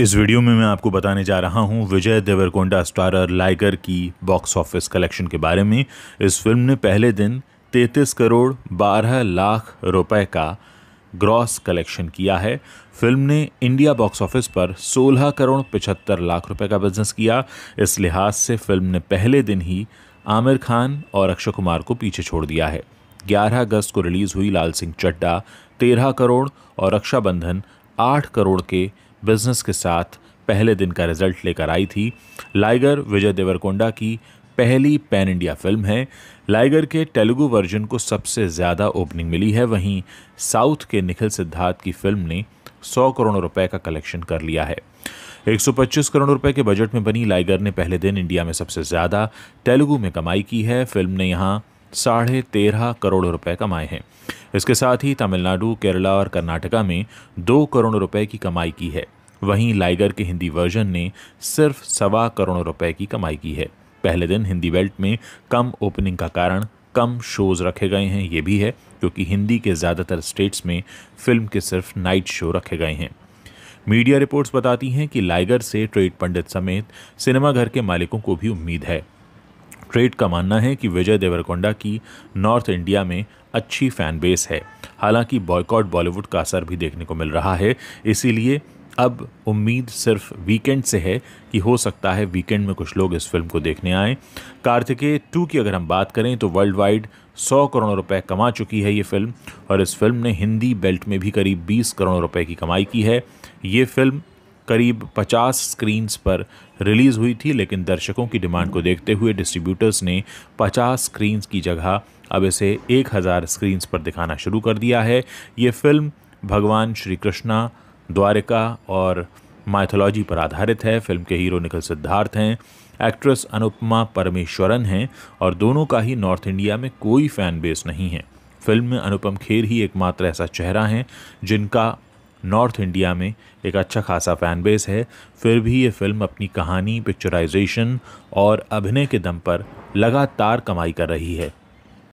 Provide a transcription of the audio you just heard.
इस वीडियो में मैं आपको बताने जा रहा हूं विजय देवरकोंडा स्टारर लाइगर की बॉक्स ऑफिस कलेक्शन के बारे में इस फिल्म ने पहले दिन 33 करोड़ 12 लाख रुपए का ग्रॉस कलेक्शन किया है फिल्म ने इंडिया बॉक्स ऑफिस पर 16 करोड़ पिछहत्तर लाख रुपए का बिजनेस किया इस लिहाज से फिल्म ने पहले दिन ही आमिर खान और अक्षय कुमार को पीछे छोड़ दिया है 11 अगस्त को रिलीज़ हुई लाल सिंह चड्डा 13 करोड़ और रक्षाबंधन 8 करोड़ के बिजनेस के साथ पहले दिन का रिजल्ट लेकर आई थी लाइगर विजय देवरकोंडा की पहली पैन इंडिया फिल्म है लाइगर के तेलुगु वर्जन को सबसे ज़्यादा ओपनिंग मिली है वहीं साउथ के निखिल सिद्धार्थ की फिल्म ने 100 करोड़ रुपए का कलेक्शन कर लिया है 125 करोड़ रुपए के बजट में बनी लाइगर ने पहले दिन इंडिया में सबसे ज़्यादा तेलुगु में कमाई की है फिल्म ने यहाँ साढ़े तेरह करोड़ रुपए कमाए हैं इसके साथ ही तमिलनाडु केरला और कर्नाटका में दो करोड़ रुपए की कमाई की है वहीं लाइगर के हिंदी वर्जन ने सिर्फ सवा करोड़ रुपए की कमाई की है पहले दिन हिंदी बेल्ट में कम ओपनिंग का कारण कम शोज़ रखे गए हैं ये भी है क्योंकि हिंदी के ज़्यादातर स्टेट्स में फिल्म के सिर्फ नाइट शो रखे गए हैं मीडिया रिपोर्ट्स बताती हैं कि लाइगर से ट्रेड पंडित समेत सिनेमाघर के मालिकों को भी उम्मीद है ट्रेड का मानना है कि विजय देवरकोंडा की नॉर्थ इंडिया में अच्छी फैन बेस है हालांकि बॉयकॉट बॉलीवुड का असर भी देखने को मिल रहा है इसीलिए अब उम्मीद सिर्फ वीकेंड से है कि हो सकता है वीकेंड में कुछ लोग इस फिल्म को देखने आएँ कार्तिकेय टू की अगर हम बात करें तो वर्ल्ड वाइड सौ करोड़ रुपए कमा चुकी है ये फिल्म और इस फिल्म ने हिंदी बेल्ट में भी करीब 20 करोड़ रुपए की कमाई की है ये फिल्म करीब 50 स्क्रीन्स पर रिलीज़ हुई थी लेकिन दर्शकों की डिमांड को देखते हुए डिस्ट्रीब्यूटर्स ने 50 स्क्रीन्स की जगह अब इसे 1000 स्क्रीन्स पर दिखाना शुरू कर दिया है ये फिल्म भगवान श्री कृष्णा द्वारिका और माइथोलॉजी पर आधारित है फिल्म के हीरो निखिल सिद्धार्थ हैं एक्ट्रेस अनुपमा परमेश्वरन हैं और दोनों का ही नॉर्थ इंडिया में कोई फैन बेस नहीं है फिल्म में अनुपम खेर ही एकमात्र ऐसा चेहरा हैं जिनका नॉर्थ इंडिया में एक अच्छा खासा फैन बेस है फिर भी ये फिल्म अपनी कहानी पिक्चराइजेशन और अभिनय के दम पर लगातार कमाई कर रही है